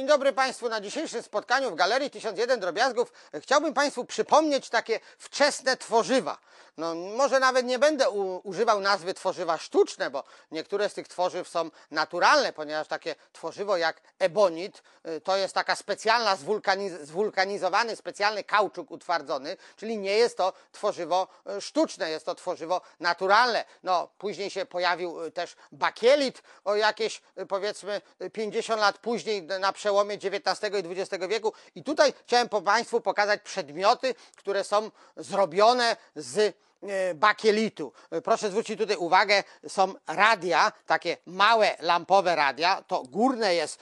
Dzień dobry Państwu. Na dzisiejszym spotkaniu w Galerii 1001 Drobiazgów chciałbym Państwu przypomnieć takie wczesne tworzywa. No, może nawet nie będę u, używał nazwy tworzywa sztuczne, bo niektóre z tych tworzyw są naturalne, ponieważ takie tworzywo jak ebonit y, to jest taka specjalna, zwulkaniz zwulkanizowany, specjalny kauczuk utwardzony, czyli nie jest to tworzywo y, sztuczne, jest to tworzywo naturalne. No, później się pojawił y, też bakielit o jakieś powiedzmy 50 lat później na przełomie przełomie XIX i XX wieku. I tutaj chciałem po Państwu pokazać przedmioty, które są zrobione z E, bakielitu. E, proszę zwrócić tutaj uwagę, są radia, takie małe lampowe radia, to górne jest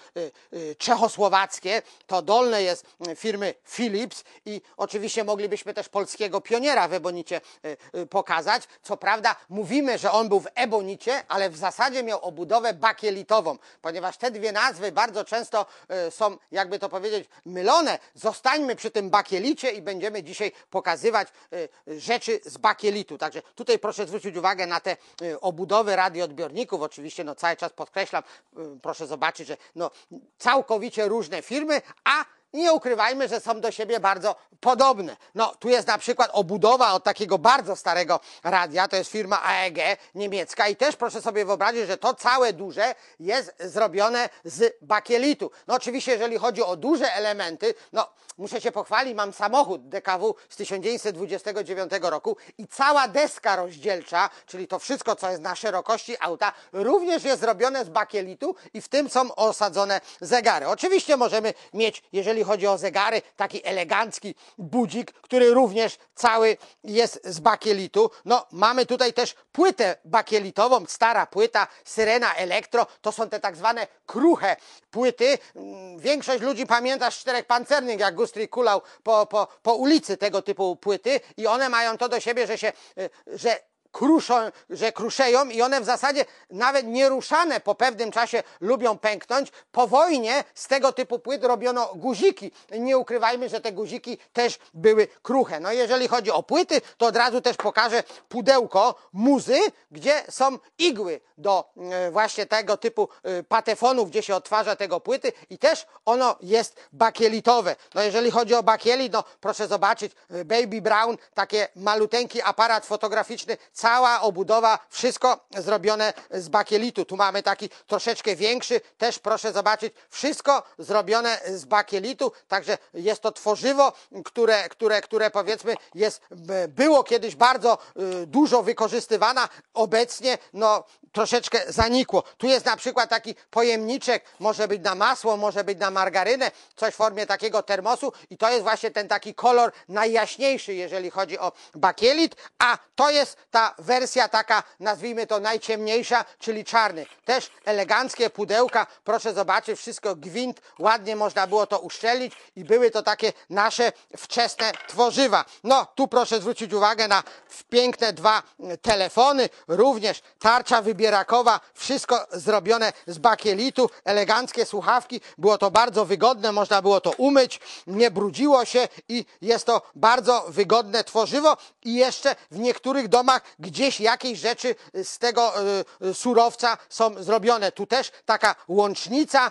e, czechosłowackie, to dolne jest firmy Philips i oczywiście moglibyśmy też polskiego pioniera w Ebonicie pokazać. Co prawda mówimy, że on był w Ebonicie, ale w zasadzie miał obudowę bakielitową, ponieważ te dwie nazwy bardzo często są, jakby to powiedzieć, mylone. Zostańmy przy tym bakielicie i będziemy dzisiaj pokazywać rzeczy z bakielitu satelitów. Także tutaj proszę zwrócić uwagę na te y, obudowy radioodbiorników. Oczywiście no, cały czas podkreślam, y, proszę zobaczyć, że no, całkowicie różne firmy, a nie ukrywajmy, że są do siebie bardzo podobne. No, tu jest na przykład obudowa od takiego bardzo starego radia, to jest firma AEG niemiecka i też proszę sobie wyobrazić, że to całe duże jest zrobione z bakielitu. No oczywiście, jeżeli chodzi o duże elementy, no muszę się pochwalić, mam samochód DKW z 1929 roku i cała deska rozdzielcza, czyli to wszystko, co jest na szerokości auta, również jest zrobione z bakielitu i w tym są osadzone zegary. Oczywiście możemy mieć, jeżeli jeżeli chodzi o zegary, taki elegancki budzik, który również cały jest z bakielitu. No, mamy tutaj też płytę bakielitową, stara płyta, syrena elektro, to są te tak zwane kruche płyty. Mm, większość ludzi pamięta czterech pancernych, jak Gustry kulał po, po, po ulicy tego typu płyty i one mają to do siebie, że się, y, że kruszą, że kruszeją i one w zasadzie nawet nieruszane po pewnym czasie lubią pęknąć. Po wojnie z tego typu płyt robiono guziki. Nie ukrywajmy, że te guziki też były kruche. No jeżeli chodzi o płyty, to od razu też pokażę pudełko muzy, gdzie są igły do e, właśnie tego typu e, patefonu, gdzie się odtwarza tego płyty i też ono jest bakielitowe. No jeżeli chodzi o bakielit, no proszę zobaczyć, e, Baby Brown, takie maluteńki aparat fotograficzny cała obudowa, wszystko zrobione z bakielitu. Tu mamy taki troszeczkę większy, też proszę zobaczyć, wszystko zrobione z bakielitu, także jest to tworzywo, które, które, które powiedzmy jest, było kiedyś bardzo y, dużo wykorzystywana, obecnie no troszeczkę zanikło. Tu jest na przykład taki pojemniczek, może być na masło, może być na margarynę, coś w formie takiego termosu i to jest właśnie ten taki kolor najjaśniejszy, jeżeli chodzi o bakielit, a to jest ta wersja taka, nazwijmy to najciemniejsza, czyli czarny. Też eleganckie pudełka, proszę zobaczyć, wszystko gwint, ładnie można było to uszczelić i były to takie nasze wczesne tworzywa. No, tu proszę zwrócić uwagę na piękne dwa mm, telefony, również tarcza wybierakowa, wszystko zrobione z bakielitu, eleganckie słuchawki, było to bardzo wygodne, można było to umyć, nie brudziło się i jest to bardzo wygodne tworzywo i jeszcze w niektórych domach gdzieś jakieś rzeczy z tego y, y, surowca są zrobione. Tu też taka łącznica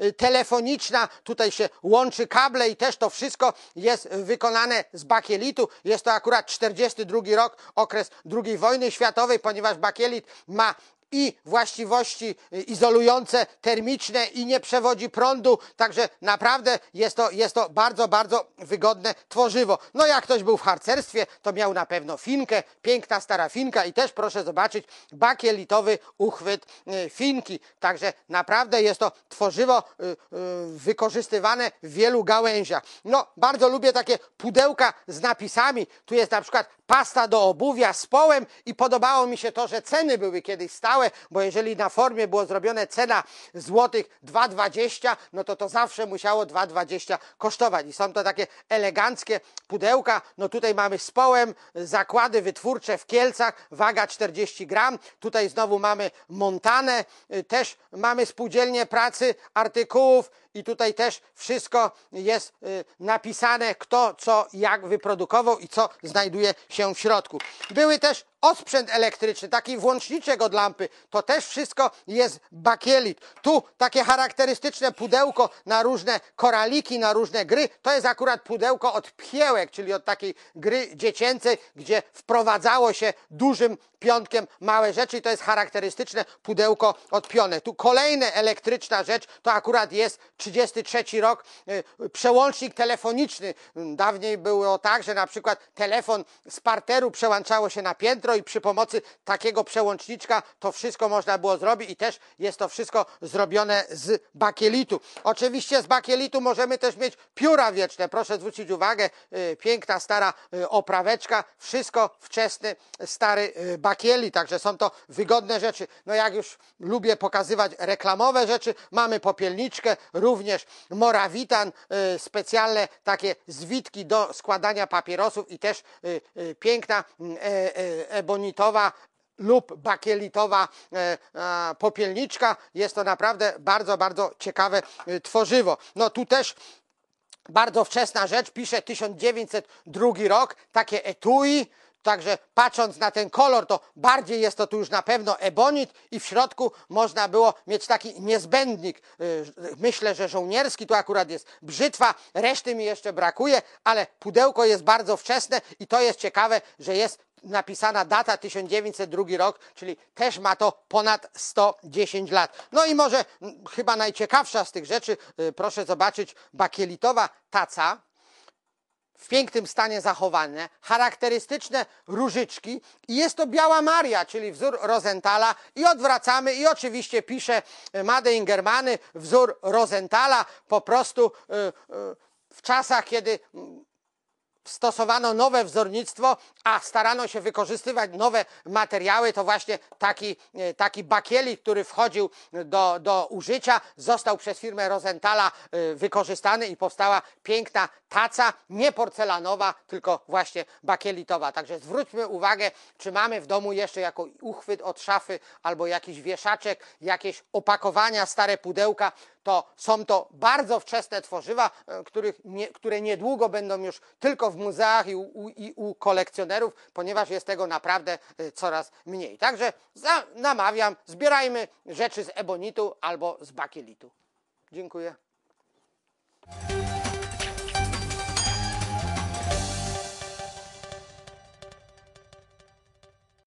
y, telefoniczna, tutaj się łączy kable i też to wszystko jest wykonane z bakielitu. Jest to akurat 42 rok, okres II wojny światowej, ponieważ bakielit ma i właściwości y, izolujące, termiczne i nie przewodzi prądu, także naprawdę jest to, jest to bardzo, bardzo wygodne tworzywo. No jak ktoś był w harcerstwie, to miał na pewno finkę, piękna stara finka i też proszę zobaczyć bakielitowy uchwyt y, finki, także naprawdę jest to tworzywo y, wykorzystywane w wielu gałęziach. No bardzo lubię takie pudełka z napisami, tu jest na przykład pasta do obuwia z połem i podobało mi się to, że ceny były kiedyś stałe, bo jeżeli na formie było zrobione cena złotych 2,20, no to to zawsze musiało 2,20 kosztować. I są to takie eleganckie pudełka. No tutaj mamy z połem, zakłady wytwórcze w Kielcach, waga 40 gram. Tutaj znowu mamy Montanę, y, też mamy spółdzielnię pracy artykułów i tutaj też wszystko jest y, napisane, kto co jak wyprodukował i co znajduje się w środku. Były też osprzęt elektryczny, taki włączniczek od lampy. To też wszystko jest bakielit. Tu takie charakterystyczne pudełko na różne koraliki, na różne gry. To jest akurat pudełko od pchiełek, czyli od takiej gry dziecięcej, gdzie wprowadzało się dużym małe rzeczy i to jest charakterystyczne pudełko od pionek. Tu kolejna elektryczna rzecz, to akurat jest 33 rok, y, przełącznik telefoniczny. Mm, dawniej było tak, że na przykład telefon z parteru przełączało się na piętro i przy pomocy takiego przełączniczka to wszystko można było zrobić i też jest to wszystko zrobione z bakielitu. Oczywiście z bakielitu możemy też mieć pióra wieczne. Proszę zwrócić uwagę, y, piękna stara y, opraweczka, wszystko wczesny stary bakiel kieli, także są to wygodne rzeczy. No jak już lubię pokazywać reklamowe rzeczy, mamy popielniczkę, również morawitan, y, specjalne takie zwitki do składania papierosów i też y, y, piękna mm, e, e, ebonitowa lub bakielitowa e, popielniczka. Jest to naprawdę bardzo, bardzo ciekawe tworzywo. No tu też bardzo wczesna rzecz, pisze 1902 rok, takie etui, Także patrząc na ten kolor, to bardziej jest to tu już na pewno ebonit i w środku można było mieć taki niezbędnik. Y, myślę, że żołnierski tu akurat jest brzytwa, reszty mi jeszcze brakuje, ale pudełko jest bardzo wczesne i to jest ciekawe, że jest napisana data 1902 rok, czyli też ma to ponad 110 lat. No i może chyba najciekawsza z tych rzeczy, y, proszę zobaczyć, bakielitowa taca, w pięknym stanie zachowane, charakterystyczne różyczki i jest to Biała Maria, czyli wzór Rosenthala i odwracamy i oczywiście pisze e, Made Ingermany wzór Rosenthala po prostu e, e, w czasach, kiedy stosowano nowe wzornictwo, a starano się wykorzystywać nowe materiały, to właśnie taki, e, taki bakielit, który wchodził do, do użycia, został przez firmę Rosenthala e, wykorzystany i powstała piękna taca, nie porcelanowa, tylko właśnie bakielitowa. Także zwróćmy uwagę, czy mamy w domu jeszcze jako uchwyt od szafy albo jakiś wieszaczek, jakieś opakowania, stare pudełka, to są to bardzo wczesne tworzywa, e, których nie, które niedługo będą już tylko w w muzeach i u, i u kolekcjonerów, ponieważ jest tego naprawdę y, coraz mniej. Także za, namawiam, zbierajmy rzeczy z ebonitu albo z bakielitu. Dziękuję.